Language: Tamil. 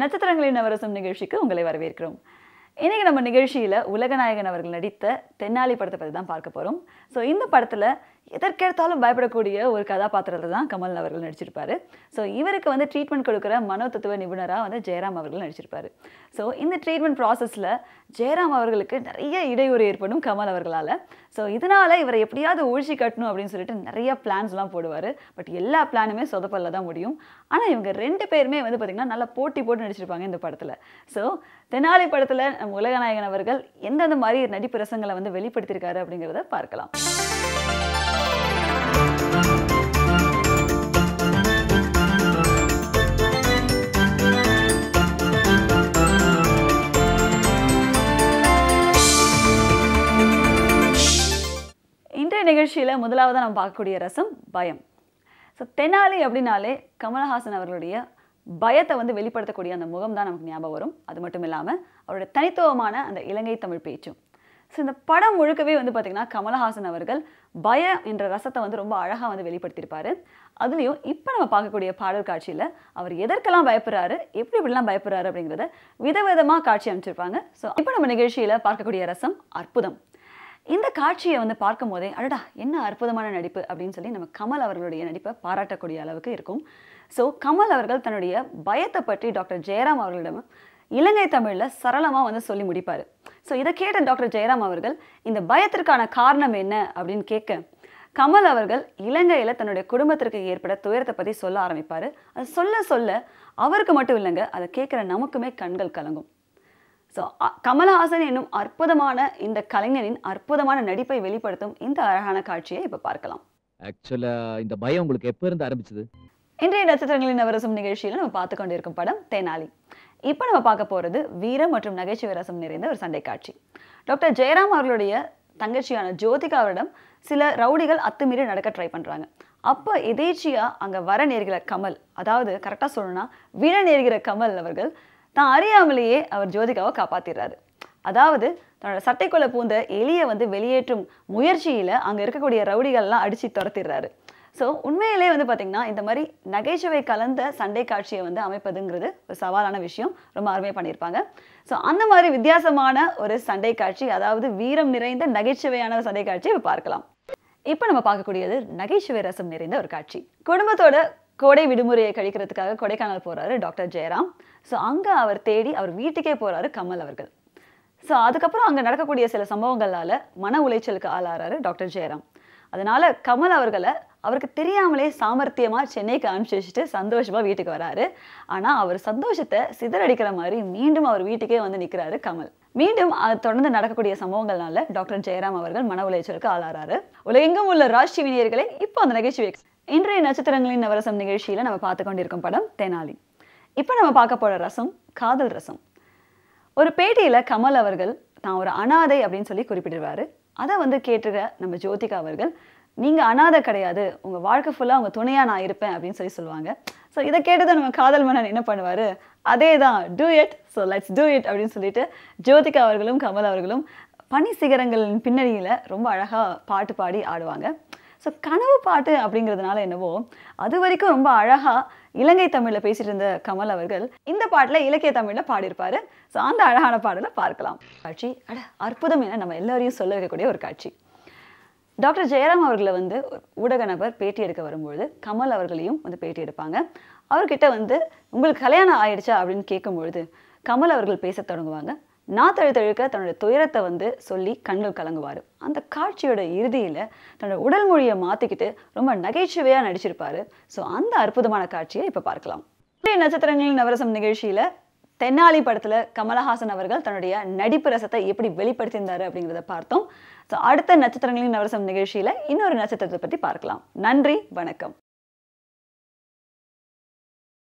நட்சத்திரங்களின் நவரசம் நிகழ்ச்சிக்கு உங்களை வரவேற்கிறோம் இன்றைக்கி நம்ம நிகழ்ச்சியில் உலகநாயகன் அவர்கள் நடித்த தென்னாலி படத்தை பற்றி தான் பார்க்க போகிறோம் ஸோ இந்த படத்தில் எதற்கெடுத்தாலும் பயப்படக்கூடிய ஒரு கதாபாத்திரத்தை தான் கமல் அவர்கள் நடிச்சிருப்பார் ஸோ இவருக்கு வந்து ட்ரீட்மெண்ட் கொடுக்குற மனோ தத்துவ நிபுணராக வந்து ஜெயராம் அவர்கள் நடிச்சிருப்பார் ஸோ இந்த ட்ரீட்மெண்ட் ப்ராசஸில் ஜெயராம் அவர்களுக்கு நிறைய இடையூறு ஏற்படும் கமல் அவர்களால் ஸோ இதனால் இவரை எப்படியாவது ஒழிச்சி கட்டணும் அப்படின்னு சொல்லிட்டு நிறைய பிளான்ஸ்லாம் போடுவார் பட் எல்லா பிளானுமே சொதப்பல்ல தான் முடியும் ஆனால் இவங்க ரெண்டு பேருமே வந்து பார்த்திங்கன்னா நல்லா போட்டி போட்டு நடிச்சிருப்பாங்க இந்த படத்தில் ஸோ தெனாலி படத்தில் நம்ம உலகநாயகன் அவர்கள் எந்தெந்த மாதிரி நடிப்பு ரசங்களை வந்து வெளிப்படுத்தியிருக்காரு அப்படிங்கிறத பார்க்கலாம் நிகழ்ச்சியில் முதலாவதாக நாம் பார்க்கக்கூடிய ரசம் பயம் ஸோ தெனாலி அப்படின்னாலே கமலஹாசன் அவர்களுடைய பயத்தை வந்து வெளிப்படுத்தக்கூடிய அந்த முகம் தான் நமக்கு ஞாபகம் வரும் அது மட்டும் இல்லாமல் அவருடைய தனித்துவமான அந்த இலங்கை தமிழ் பேச்சும் ஸோ இந்த படம் முழுக்கவே வந்து பார்த்திங்கன்னா கமலஹாசன் அவர்கள் பயம் என்ற ரசத்தை வந்து ரொம்ப அழகாக வந்து வெளிப்படுத்தியிருப்பார் அதுலேயும் இப்போ நம்ம பார்க்கக்கூடிய பாடல் காட்சியில் அவர் எதற்கெல்லாம் பயப்படுறாரு எப்படி இப்படிலாம் பயப்படுறாரு அப்படிங்கிறத விதவிதமாக காட்சி அமைச்சிருப்பாங்க ஸோ இப்போ நம்ம நிகழ்ச்சியில் பார்க்கக்கூடிய ரசம் அற்புதம் இந்த காட்சியை வந்து பார்க்கும் போதே அடடா என்ன அற்புதமான நடிப்பு அப்படின்னு சொல்லி நம்ம கமல் அவர்களுடைய நடிப்பை பாராட்டக்கூடிய அளவுக்கு இருக்கும் ஸோ கமல் அவர்கள் தன்னுடைய பயத்தை பற்றி டாக்டர் ஜெயராம் அவர்களிடம் இலங்கை தமிழில் சரளமாக வந்து சொல்லி முடிப்பார் ஸோ இதை கேட்ட டாக்டர் ஜெயராம் அவர்கள் இந்த பயத்திற்கான காரணம் என்ன அப்படின்னு கேட்க கமல் அவர்கள் இலங்கையில் தன்னுடைய குடும்பத்திற்கு ஏற்பட துயரத்தை பற்றி சொல்ல ஆரம்பிப்பார் அது சொல்ல சொல்ல அவருக்கு மட்டும் இல்லைங்க அதை கேட்குற நமக்குமே கண்கள் கலங்கும் ஸோ கமல்ஹாசன் என்னும் அற்புதமான இந்த கலைஞரின் அற்புதமான நடிப்பை வெளிப்படுத்தும் இந்த அழகான காட்சியை இப்போ பார்க்கலாம் ஆக்சுவலாக இந்த பயம் உங்களுக்கு எப்போ இருந்து ஆரம்பிச்சது இன்றைய நட்சத்திரங்களின் நவரசம் நிகழ்ச்சியில் நம்ம பார்த்து கொண்டிருக்கும் படம் தேனாலி இப்போ நம்ம பார்க்க போகிறது வீரம் மற்றும் நகைச்சுவை ரசம் நிறைந்த ஒரு சண்டை காட்சி டாக்டர் ஜெயராம் அவர்களுடைய தங்கச்சியான ஜோதிகா அவரிடம் சில ரவுடிகள் அத்துமீறி நடக்க ட்ரை பண்ணுறாங்க அப்போ எதேச்சியாக அங்கே வர நேர்கிற கமல் அதாவது கரெக்டாக சொல்லணும்னா வீர நேர்கிற கமல் அவர்கள் தான் அறியாமலேயே அவர் ஜோதிகாவை காப்பாற்றிடுறாரு அதாவது தன்னோட சட்டைக்குள்ளே பூந்த எலியை வந்து வெளியேற்றும் முயற்சியில் அங்கே இருக்கக்கூடிய ரவுடிகள்லாம் அடித்து துரத்திடுறாரு ஸோ உண்மையிலே வந்து பார்த்திங்கன்னா இந்த மாதிரி நகைச்சுவை கலந்த சண்டை காட்சியை வந்து அமைப்பதுங்கிறது ஒரு சவாலான விஷயம் ரொம்ப அருமையாக பண்ணியிருப்பாங்க ஸோ அந்த மாதிரி வித்தியாசமான ஒரு சண்டை காட்சி அதாவது வீரம் நிறைந்த நகைச்சுவையான சண்டை காட்சியை பார்க்கலாம் இப்போ நம்ம பார்க்கக்கூடியது நகைச்சுவை ரசம் நிறைந்த ஒரு காட்சி குடும்பத்தோட கோடை விடுமுறையை கழிக்கிறதுக்காக கொடைக்கானல் போகிறாரு டாக்டர் ஜெயராம் ஸோ அங்கே அவர் தேடி அவர் வீட்டுக்கே போகிறாரு கமல் அவர்கள் ஸோ அதுக்கப்புறம் அங்கே நடக்கக்கூடிய சில சம்பவங்களால் மன உளைச்சலுக்கு ஆளாகிறாரு டாக்டர் ஜெயராம் அதனால் கமல் அவர்களை அவருக்கு தெரியாமலே சாமர்த்தியமாக சென்னைக்கு அனுப்பிச்சி வச்சுட்டு சந்தோஷமாக வீட்டுக்கு வராரு ஆனால் அவர் சந்தோஷத்தை சிதறடிக்கிற மாதிரி மீண்டும் அவர் வீட்டுக்கே வந்து நிற்கிறாரு கமல் மீண்டும் அது தொடர்ந்து நடக்கக்கூடிய சம்பவங்கள்னால டாக்டர் ஜெயராம் அவர்கள் மன உளைச்சலுக்கு ஆளாறாரு உலகெங்கும் உள்ள ராஜ் வினியர்களே இப்போ அந்த நிகழ்ச்சியை இன்றைய நட்சத்திரங்களின் நவரசம் நிகழ்ச்சியில் நம்ம பார்த்து கொண்டிருக்கும் படம் தெனாலி இப்போ நம்ம பார்க்க போகிற ரசம் காதல் ரசம் ஒரு பேட்டியில் கமல் அவர்கள் தான் ஒரு அனாதை அப்படின்னு சொல்லி குறிப்பிடுவார் அதை வந்து கேட்டுக்க நம்ம ஜோதிகா அவர்கள் நீங்கள் அனாதை கிடையாது உங்கள் வாழ்க்கை ஃபுல்லாக உங்கள் துணையாக நான் இருப்பேன் அப்படின்னு சொல்லி சொல்லுவாங்க ஸோ இதை கேட்டது நம்ம காதல் மன்னன் என்ன பண்ணுவார் அதே தான் do it so let's do it அப்படின்னு சொல்லிட்டு ஜோதிகா அவர்களும் கமல் அவர்களும் பனி சிகரங்களின் பின்னணியில் ரொம்ப அழகாக பாட்டு பாடி ஆடுவாங்க ஸோ கனவு பாட்டு அப்படிங்கிறதுனால என்னவோ அது வரைக்கும் ரொம்ப அழகாக இலங்கை தமிழில் பேசிட்டு இருந்த கமல் அவர்கள் இந்த பாட்டில் இலக்கிய தமிழில் பாடியிருப்பார் ஸோ அந்த அழகான பாடலை பார்க்கலாம் காட்சி அட அற்புதம் என நம்ம எல்லோரையும் சொல்ல வைக்கக்கூடிய ஒரு காட்சி டாக்டர் ஜெயராம் அவர்களை வந்து ஊடக நபர் பேட்டி எடுக்க வரும்பொழுது கமல் அவர்களையும் வந்து பேட்டி எடுப்பாங்க அவர்கிட்ட வந்து உங்களுக்கு கல்யாணம் ஆயிடுச்சா அப்படின்னு கேட்கும்பொழுது கமல் அவர்கள் பேச தொடங்குவாங்க நான் தழுத்தழுக்க தன்னோட துயரத்தை வந்து சொல்லி கண்கள் கலங்குவார் அந்த காட்சியோட இறுதியில் தன்னோட உடல் மொழியை மாற்றிக்கிட்டு ரொம்ப நகைச்சுவையாக நடிச்சிருப்பாரு ஸோ அந்த அற்புதமான காட்சியை இப்போ பார்க்கலாம் நட்சத்திரங்களின் நவரசம் நிகழ்ச்சியில் தென்னாலி படத்தில் கமலஹாசன் அவர்கள் தன்னுடைய நடிப்பு ரசத்தை எப்படி வெளிப்படுத்தியிருந்தார் அப்படிங்கிறத பார்த்தோம் ஸோ அடுத்த நட்சத்திரங்களின் நவரசம் நிகழ்ச்சியில் இன்னொரு நட்சத்திரத்தை பற்றி பார்க்கலாம் நன்றி வணக்கம்